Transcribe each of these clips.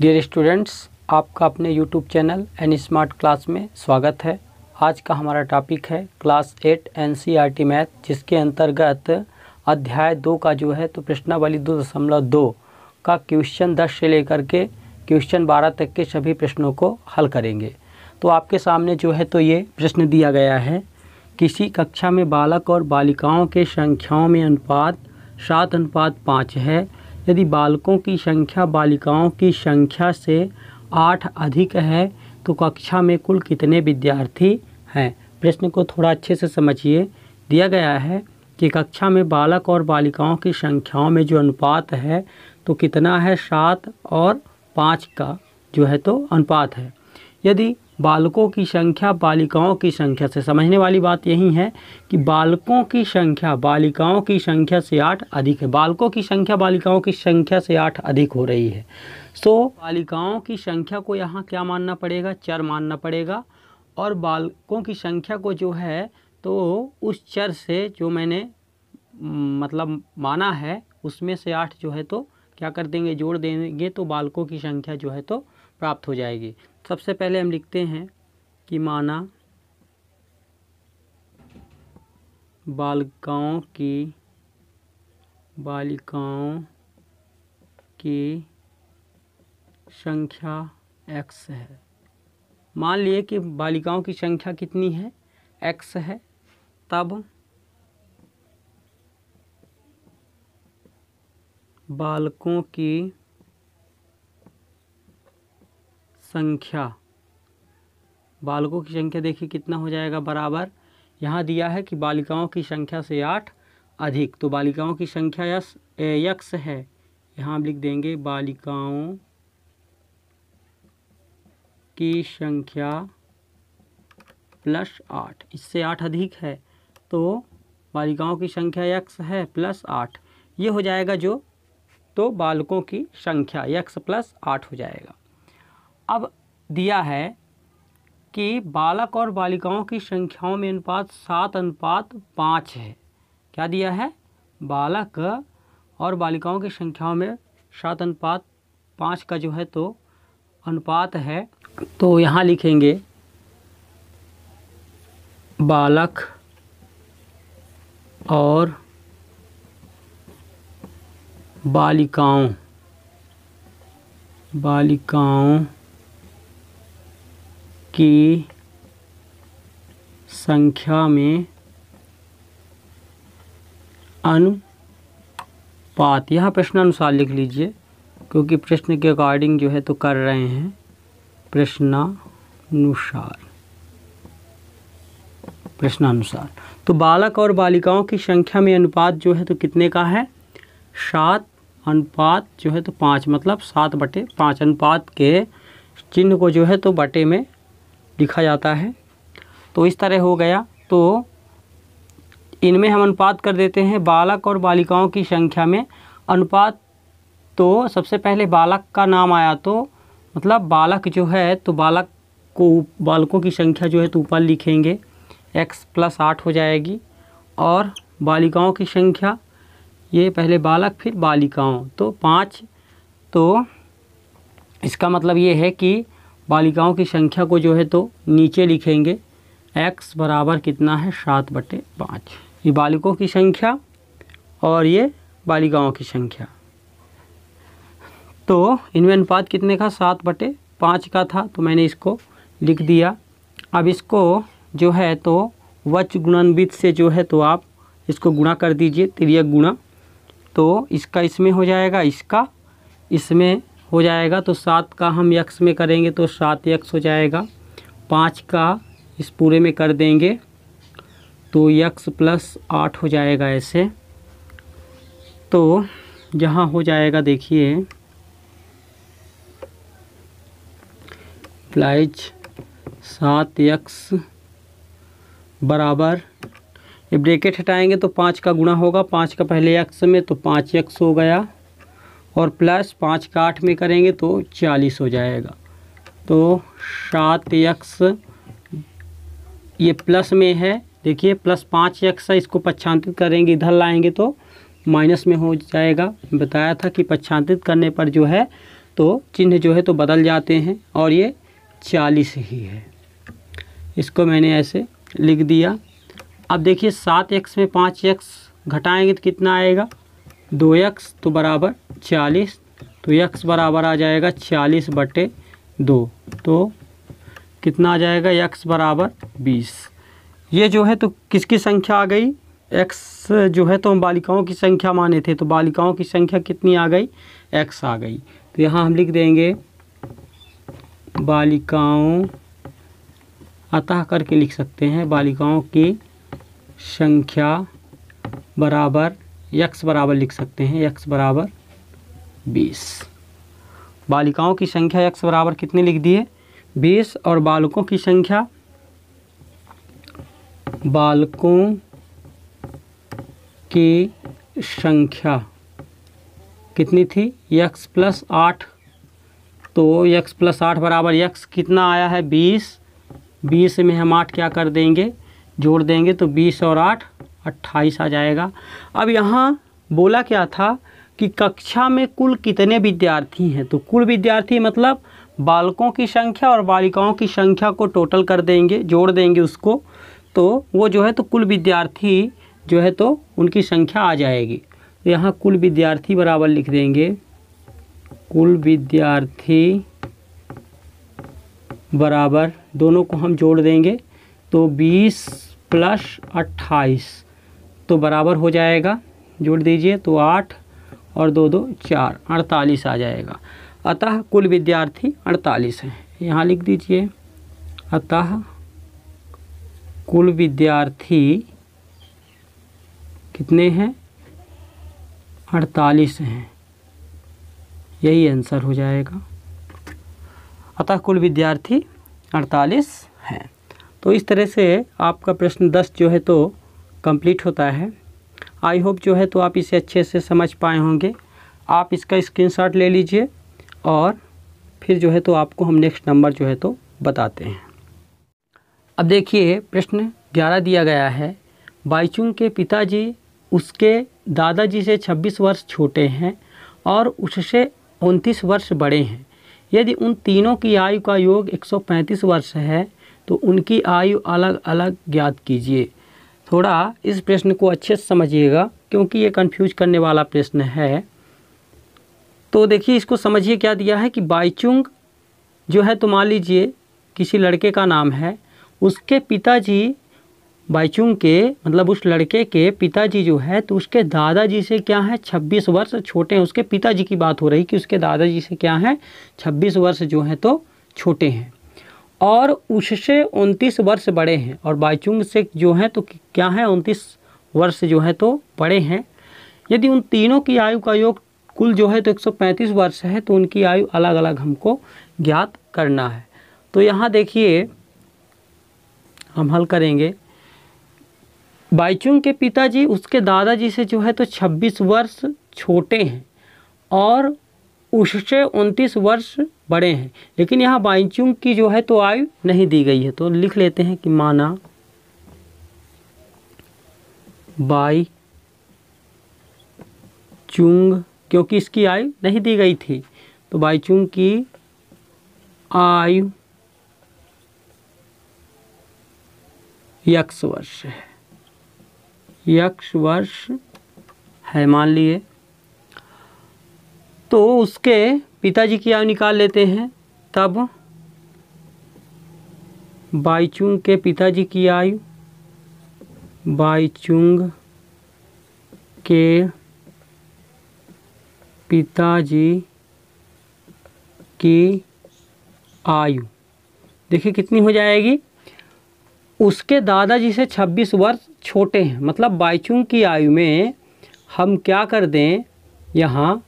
dear students आपका अपने YouTube channel N smart class में स्वागत है आज का हमारा टॉपिक है क्लास एट टी मैथ जिसके अंतर्गत अध्याय दो का जो है तो प्रश्नावली दो दशमलव दो का क्वेश्चन दस से लेकर के क्वेश्चन बारह तक के सभी प्रश्नों को हल करेंगे तो आपके सामने जो है तो ये प्रश्न दिया गया है किसी कक्षा में बालक और बालिकाओं के संख्याओं में अनुपात सात अनुपात पाँच है यदि बालकों की संख्या बालिकाओं की संख्या से आठ अधिक है तो कक्षा में कुल कितने विद्यार्थी हैं प्रश्न को थोड़ा अच्छे से समझिए दिया गया है कि कक्षा में बालक और बालिकाओं की संख्याओं में जो अनुपात है तो कितना है सात और पाँच का जो है तो अनुपात है यदि बालकों की संख्या बालिकाओं की संख्या से समझने वाली बात यही है कि बालकों की संख्या बालिकाओं की संख्या से आठ अधिक है बालकों की संख्या बालिकाओं की संख्या से आठ अधिक हो रही है सो so, बालिकाओं की संख्या को यहाँ क्या मानना पड़ेगा चर मानना पड़ेगा और बालकों की संख्या को जो है तो उस चर से जो मैंने मतलब माना है उसमें से आठ जो है तो क्या कर देंगे जोड़ देंगे तो बालकों की संख्या जो है तो प्राप्त हो जाएगी सबसे पहले हम लिखते हैं कि माना बालिकाओं की बालिकाओं की संख्या एक्स है मान लिए कि बालिकाओं की संख्या कितनी है एक्स है तब बालकों की संख्या बालकों की संख्या देखिए कितना हो जाएगा बराबर यहाँ दिया है कि बालिकाओं की संख्या से आठ अधिक तो बालिकाओं की संख्या यस एक्स है यहाँ हम लिख देंगे बालिकाओं की संख्या प्लस आठ इससे आठ अधिक है तो बालिकाओं की संख्या यक्स है प्लस आठ ये हो जाएगा जो तो बालकों की संख्या यक्स प्लस आठ हो जाएगा अब दिया है कि बालक और बालिकाओं की संख्याओं में अनुपात सात अनुपात पाँच है क्या दिया है बालक और बालिकाओं की संख्याओं में सात अनुपात पाँच का जो है तो अनुपात है तो यहाँ लिखेंगे बालक और बालिकाओं बालिकाओं की संख्या में अनुपात यहाँ प्रश्नानुसार लिख लीजिए क्योंकि प्रश्न के अकॉर्डिंग जो है तो कर रहे हैं प्रश्नानुसार प्रश्नानुसार तो बालक और बालिकाओं की संख्या में अनुपात जो है तो कितने का है सात अनुपात जो है तो पाँच मतलब सात बटे पाँच अनुपात के चिन्ह को जो है तो बटे में लिखा जाता है तो इस तरह हो गया तो इनमें हम अनुपात कर देते हैं बालक और बालिकाओं की संख्या में अनुपात तो सबसे पहले बालक का नाम आया तो मतलब बालक जो है तो बालक को बालकों की संख्या जो है तो ऊपर लिखेंगे एक्स प्लस आठ हो जाएगी और बालिकाओं की संख्या ये पहले बालक फिर बालिकाओं तो पाँच तो इसका मतलब ये है कि बालिकाओं की संख्या को जो है तो नीचे लिखेंगे एक्स बराबर कितना है सात बटे पाँच ये बालिकों की संख्या और ये बालिकाओं की संख्या तो इनमें अनुपात कितने का सात बटे पाँच का था तो मैंने इसको लिख दिया अब इसको जो है तो वच गुणनविद से जो है तो आप इसको गुणा कर दीजिए त्रिय गुणा तो इसका इसमें हो जाएगा इसका इसमें हो जाएगा तो सात का हम यक्स में करेंगे तो सात यक्स हो जाएगा पाँच का इस पूरे में कर देंगे तो यक्स प्लस आठ हो जाएगा ऐसे तो यहाँ हो जाएगा देखिए प्लाइज सात यक्स बराबर ये ब्रेकेट हटाएंगे तो पाँच का गुणा होगा पाँच का पहले यक्स में तो पाँच यक्स हो गया और प्लस पाँच का आठ में करेंगे तो चालीस हो जाएगा तो सात यक्स ये प्लस में है देखिए प्लस पाँच यक्स इसको पक्षांतित करेंगे इधर लाएंगे तो माइनस में हो जाएगा बताया था कि पक्षांतित करने पर जो है तो चिन्ह जो है तो बदल जाते हैं और ये चालीस ही है इसको मैंने ऐसे लिख दिया अब देखिए सात एक्स में पाँच एक्स घटाएंगे तो कितना आएगा दो एक्स तो बराबर चालीस तो यक्स बराबर आ जाएगा छियालीस बटे दो तो कितना आ जाएगा यक्स बराबर बीस ये जो है तो किसकी संख्या आ गई एक्स जो है तो हम बालिकाओं की संख्या माने थे तो बालिकाओं की संख्या कितनी आ गई एक्स आ गई तो यहाँ हम लिख देंगे बालिकाओं अतः करके लिख सकते हैं बालिकाओं की संख्या बराबर यक्स बराबर लिख सकते हैं यक्स बराबर बीस बालिकाओं की संख्या यक्स बराबर कितने लिख दिए बीस और बालकों की संख्या बालकों की संख्या कितनी थी यक्स प्लस आठ तो यक्स प्लस आठ बराबर यक्स कितना आया है बीस बीस में हम आठ क्या कर देंगे जोड़ देंगे तो बीस और आठ अट्ठाईस आ जाएगा अब यहाँ बोला क्या था कि कक्षा में कुल कितने विद्यार्थी हैं तो कुल विद्यार्थी मतलब बालकों की संख्या और बालिकाओं की संख्या को टोटल कर देंगे जोड़ देंगे उसको तो वो जो है तो कुल विद्यार्थी जो है तो उनकी संख्या आ जाएगी तो यहाँ कुल विद्यार्थी बराबर लिख देंगे कुल विद्यार्थी बराबर दोनों को हम जोड़ देंगे तो 20 प्लस अट्ठाईस तो बराबर हो जाएगा जोड़ दीजिए तो आठ और दो दो चार अड़तालीस आ जाएगा अतः कुल विद्यार्थी अड़तालीस हैं यहाँ लिख दीजिए अतः कुल विद्यार्थी कितने हैं अड़तालीस हैं यही आंसर हो जाएगा अतः कुल विद्यार्थी अड़तालीस हैं तो इस तरह से आपका प्रश्न दस जो है तो कंप्लीट होता है आई होप जो है तो आप इसे अच्छे से समझ पाए होंगे आप इसका स्क्रीनशॉट ले लीजिए और फिर जो है तो आपको हम नेक्स्ट नंबर जो है तो बताते हैं अब देखिए प्रश्न ग्यारह दिया गया है बाईचुंग के पिताजी उसके दादाजी से 26 वर्ष छोटे हैं और उससे उनतीस वर्ष बड़े हैं यदि उन तीनों की आयु का योग 135 वर्ष है तो उनकी आयु अलग अलग ज्ञात कीजिए थोड़ा इस प्रश्न को अच्छे से समझिएगा क्योंकि ये कंफ्यूज करने वाला प्रश्न है तो देखिए इसको समझिए क्या दिया है कि बाईचुंग जो है तो मान लीजिए किसी लड़के का नाम है उसके पिताजी बाईचुंग के मतलब उस लड़के के पिताजी जो है तो उसके दादाजी से क्या है 26 वर्ष छोटे हैं उसके पिताजी की बात हो रही कि उसके दादाजी से क्या है 26 वर्ष जो है तो छोटे हैं और उससे उनतीस वर्ष बड़े हैं और बाईचुंग से जो हैं तो क्या है उनतीस वर्ष जो है तो बड़े हैं यदि उन तीनों की आयु का योग कुल जो है तो 135 वर्ष है तो उनकी आयु अलग अलग हमको ज्ञात करना है तो यहाँ देखिए हम हल करेंगे बाइचुंग के पिताजी उसके दादाजी से जो है तो 26 वर्ष छोटे हैं और उससे उनतीस वर्ष बड़े हैं लेकिन यहाँ बाइचुंग की जो है तो आयु नहीं दी गई है तो लिख लेते हैं कि माना बाई चुंग क्योंकि इसकी आयु नहीं दी गई थी तो बाइचुंग की आयु यक्ष वर्ष है यक्ष वर्ष है मान लिए तो उसके पिताजी की आयु निकाल लेते हैं तब बाईचुंग के पिताजी की आयु बाईचुंग के पिताजी की आयु देखिए कितनी हो जाएगी उसके दादाजी से 26 वर्ष छोटे हैं मतलब बाईचुंग की आयु में हम क्या कर दें यहाँ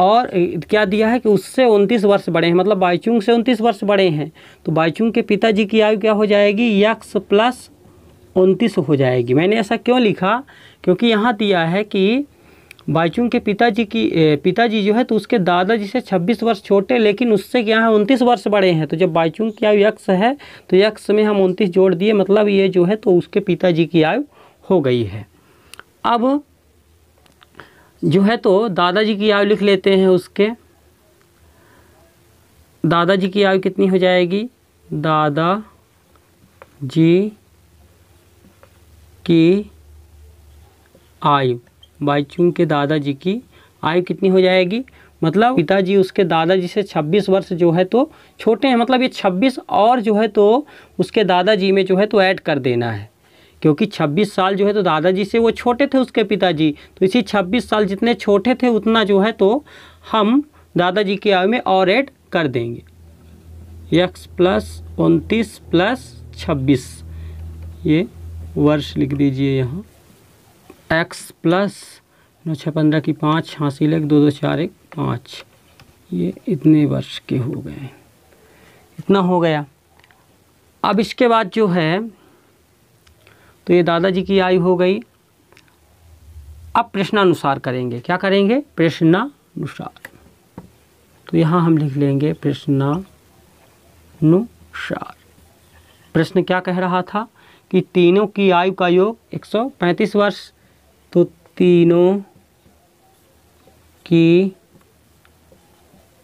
और क्या दिया है कि उससे उनतीस वर्ष बड़े हैं मतलब बाईचुंग से उनतीस वर्ष बड़े हैं तो बाईचुंग के पिताजी की आयु क्या हो जाएगी यक्स प्लस उनतीस हो जाएगी मैंने ऐसा क्यों लिखा क्योंकि यहाँ दिया है कि बाईचुंग के पिताजी की पिताजी जो है तो उसके दादाजी से 26 वर्ष छोटे लेकिन उससे क्या है उनतीस वर्ष बड़े हैं तो जब बाईचुंग की आयु यक्स है तो यक्स में हम उनतीस जोड़ दिए मतलब ये जो है तो उसके पिताजी की आयु हो गई है अब जो है तो दादाजी की आयु लिख लेते हैं उसके दादाजी की आयु कितनी हो जाएगी दादा जी की आयु बाईचुंग के दादाजी की आयु कितनी हो जाएगी मतलब पिताजी उसके दादाजी से 26 वर्ष जो है तो छोटे हैं मतलब ये 26 और जो है तो उसके दादाजी में जो है तो ऐड कर देना है क्योंकि 26 साल जो है तो दादाजी से वो छोटे थे उसके पिताजी तो इसी 26 साल जितने छोटे थे उतना जो है तो हम दादाजी की आयु में और ऐड कर देंगे एक्स प्लस उनतीस प्लस छब्बीस ये वर्ष लिख दीजिए यहाँ एक्स प्लस नौ छः पंद्रह की पाँच हासिल एक दो दो चार एक पाँच ये इतने वर्ष के हो गए इतना हो गया अब इसके बाद जो है तो ये दादाजी की आयु हो गई अब प्रश्नानुसार करेंगे क्या करेंगे प्रश्नानुसार तो यहाँ हम लिख लेंगे प्रश्नानुसार प्रश्न क्या कह रहा था कि तीनों की आयु का योग 135 वर्ष तो तीनों की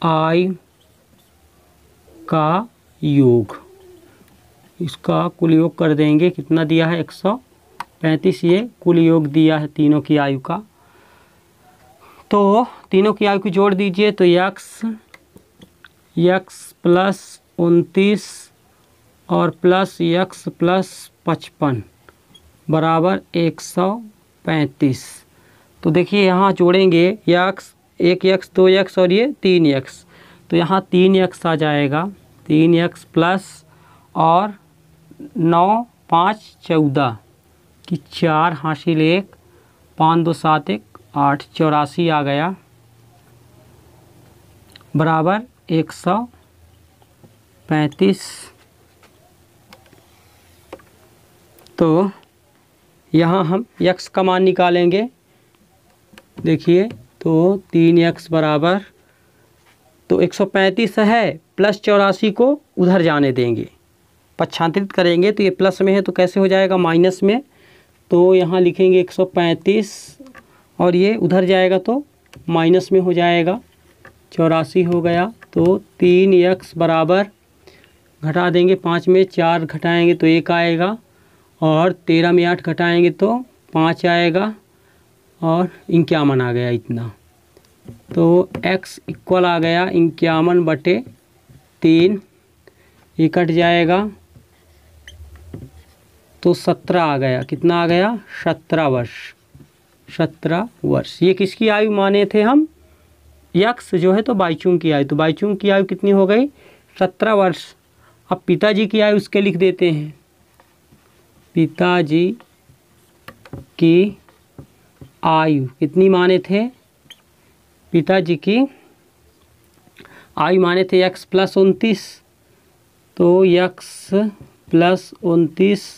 आयु का योग इसका कुल योग कर देंगे कितना दिया है एक सौ पैंतीस ये कुल योग दिया है तीनों की आयु का तो तीनों की आयु की जोड़ दीजिए तो यक्स यक्स प्लस उनतीस और प्लस यक्स प्लस पचपन बराबर एक सौ पैंतीस तो देखिए यहाँ जोड़ेंगे यक्स एक यक्स दो यक्स और ये तीन यक्स तो यहाँ तीन यक्स आ जाएगा तीन यक्स प्लस और नौ पाँच चौदह कि चार हासिल एक पाँच दो सात एक आठ चौरासी आ गया बराबर एक सौ पैंतीस तो यहाँ हम यक्स का मान निकालेंगे देखिए तो तीन यक्स बराबर तो एक सौ पैंतीस है प्लस चौरासी को उधर जाने देंगे पक्षांतरित करेंगे तो ये प्लस में है तो कैसे हो जाएगा माइनस में तो यहाँ लिखेंगे 135 और ये उधर जाएगा तो माइनस में हो जाएगा चौरासी हो गया तो तीन एक्स बराबर घटा देंगे पाँच में चार घटाएंगे तो एक आएगा और तेरह में आठ घटाएंगे तो पाँच आएगा और इक्यावन आ गया इतना तो x इक्वल आ गया इक्यावन बटे तीन ये कट जाएगा तो सत्रह आ गया कितना आ गया सत्रह वर्ष सत्रह वर्ष ये किसकी आयु माने थे हम यक्ष जो है तो बाईचुंग की आयु तो बाईचुंग की आयु कितनी हो गई सत्रह वर्ष अब पिताजी की आयु उसके लिख देते हैं पिताजी की आयु कितनी माने थे पिताजी की आयु माने थे यक्स प्लस उनतीस तो यक्स प्लस उनतीस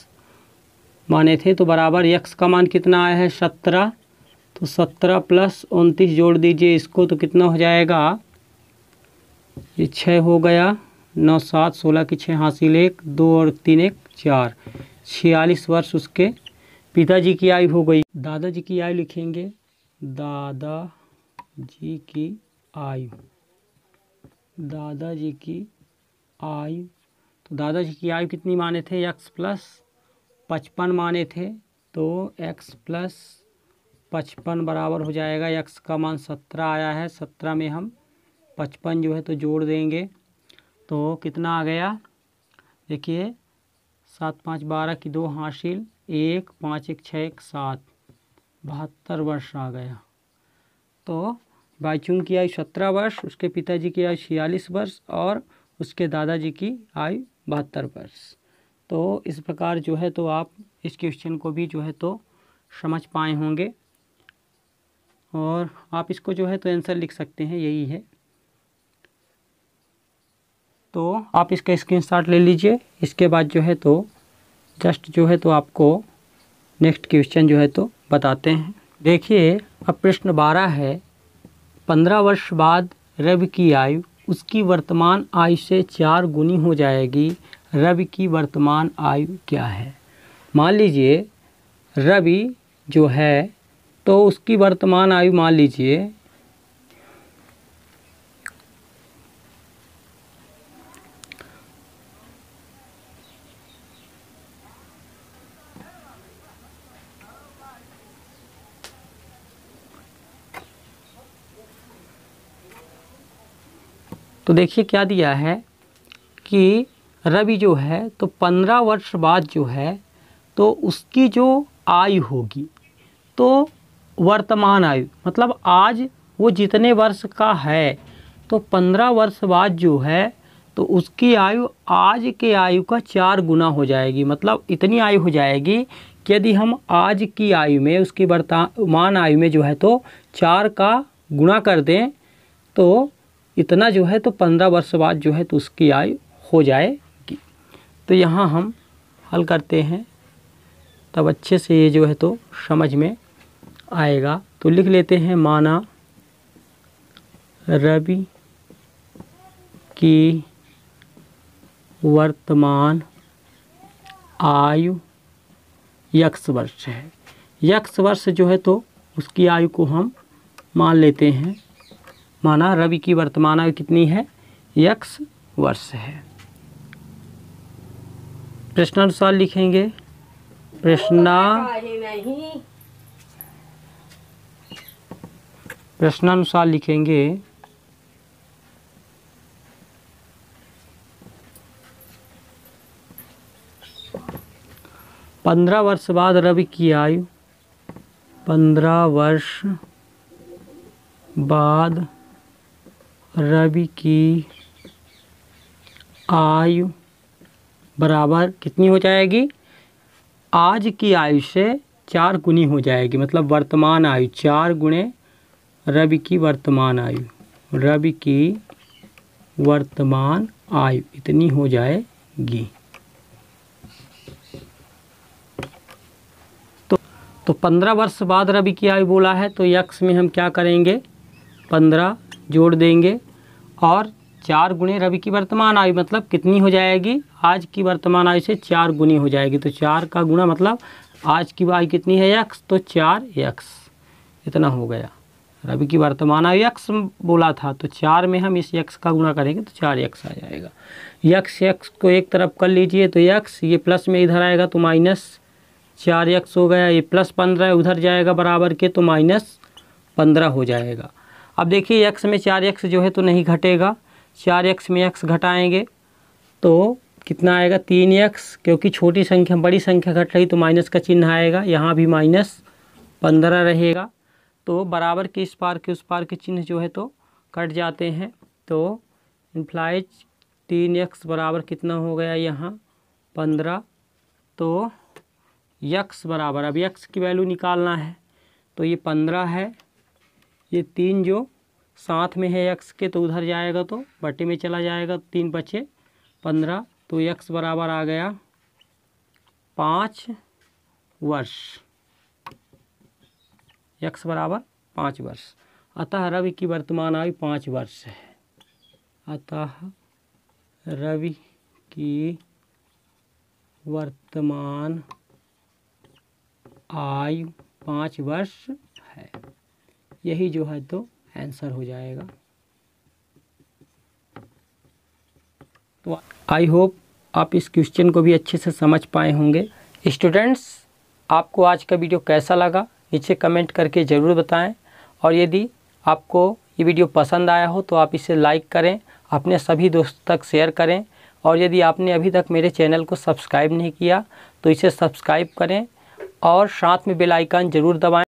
माने थे तो बराबर यक्स का मान कितना आया है सत्रह तो सत्रह प्लस उनतीस जोड़ दीजिए इसको तो कितना हो जाएगा ये छः हो गया नौ सात सोलह की छः हासिल एक दो और तीन एक चार छियालीस वर्ष उसके पिताजी की आयु हो गई दादाजी की आयु लिखेंगे दादा जी की आयु दादाजी की आयु तो दादाजी की आयु कितनी माने थे यक्स प्लस पचपन माने थे तो x प्लस पचपन बराबर हो जाएगा x का मान सत्रह आया है सत्रह में हम पचपन जो है तो जोड़ देंगे तो कितना आ गया देखिए सात पाँच बारह की दो हासिल एक पाँच एक छः एक सात बहत्तर वर्ष आ गया तो बाईचुंग की आयु सत्रह वर्ष उसके पिताजी की आयु छियालीस वर्ष और उसके दादाजी की आयु बहत्तर वर्ष तो इस प्रकार जो है तो आप इस क्वेश्चन को भी जो है तो समझ पाए होंगे और आप इसको जो है तो आंसर लिख सकते हैं यही है तो आप इसका स्क्रीनशॉट ले लीजिए इसके बाद जो है तो जस्ट जो है तो आपको नेक्स्ट क्वेश्चन जो है तो बताते हैं देखिए अब प्रश्न बारह है पंद्रह वर्ष बाद रवि की आयु उसकी वर्तमान आयु से चार गुनी हो जाएगी रवि की वर्तमान आयु क्या है मान लीजिए रवि जो है तो उसकी वर्तमान आयु मान लीजिए तो देखिए क्या दिया है कि रवि जो है तो पंद्रह वर्ष बाद जो है तो उसकी जो आयु होगी तो वर्तमान आयु मतलब आज वो जितने वर्ष का है तो पंद्रह वर्ष बाद जो है तो उसकी आयु आज के आयु का चार गुना हो जाएगी मतलब इतनी आयु हो जाएगी कि यदि हम आज की आयु में उसकी वर्तमान आयु में जो है तो चार का गुणा कर दें तो इतना जो है तो पंद्रह वर्ष बाद जो है तो उसकी आयु हो जाए तो यहाँ हम हल करते हैं तब अच्छे से ये जो है तो समझ में आएगा तो लिख लेते हैं माना रवि की वर्तमान आयु यक्ष वर्ष है यक्ष वर्ष जो है तो उसकी आयु को हम मान लेते हैं माना रवि की वर्तमान आयु कितनी है यक्ष वर्ष है प्रश्नानुसार लिखेंगे प्रश्ना प्रश्नानुसार लिखेंगे पंद्रह वर्ष बाद रवि की आयु पंद्रह वर्ष बाद रवि की आयु बराबर कितनी हो जाएगी आज की आयु से चार गुनी हो जाएगी मतलब वर्तमान आयु चार गुणे रवि की वर्तमान आयु रवि की वर्तमान आयु इतनी हो जाएगी तो तो पंद्रह वर्ष बाद रवि की आयु बोला है तो यक्ष में हम क्या करेंगे पंद्रह जोड़ देंगे और चार गुणे रवि की वर्तमान आयु मतलब कितनी हो जाएगी आज की वर्तमान आयु से चार गुणी हो जाएगी तो चार का गुणा मतलब आज की आयु कितनी है यक्स तो चार यक्स इतना हो गया रवि की वर्तमान आयु यक्स बोला था तो चार में हम इस यक्स का गुणा करेंगे तो चार यक्स आ जाएगा यक्स यक्स को एक तरफ कर लीजिए तो यक्स ये प्लस में इधर आएगा तो माइनस चार यक्स हो गया ये प्लस पंद्रह उधर जाएगा बराबर के तो माइनस पंद्रह हो जाएगा अब देखिए यक्स में चार यक्स जो है तो नहीं घटेगा चार एक्स में एक्स घटाएंगे तो कितना आएगा तीन एक्स क्योंकि छोटी संख्या बड़ी संख्या घट रही तो माइनस का चिन्ह आएगा यहाँ भी माइनस पंद्रह रहेगा तो बराबर के इस पार के उस पार के चिन्ह जो है तो कट जाते हैं तो इम्प्लाइज तीन एक्स बराबर कितना हो गया यहाँ पंद्रह तो यक्स बराबर अब यक्स की वैल्यू निकालना है तो ये पंद्रह है ये तीन जो साथ में है एक्स के तो उधर जाएगा तो बटे में चला जाएगा तीन बचे पंद्रह तो एक्स बराबर आ गया पाँच वर्ष एक्स बराबर पाँच वर्ष अतः रवि की वर्तमान आयु पाँच वर्ष है अतः रवि की वर्तमान आयु पाँच वर्ष है यही जो है तो आंसर हो जाएगा तो आई होप आप इस क्वेश्चन को भी अच्छे से समझ पाए होंगे स्टूडेंट्स आपको आज का वीडियो कैसा लगा नीचे कमेंट करके ज़रूर बताएं और यदि आपको ये वीडियो पसंद आया हो तो आप इसे लाइक करें अपने सभी दोस्तों तक शेयर करें और यदि आपने अभी तक मेरे चैनल को सब्सक्राइब नहीं किया तो इसे सब्सक्राइब करें और साथ में बेल आइकन ज़रूर दबाएं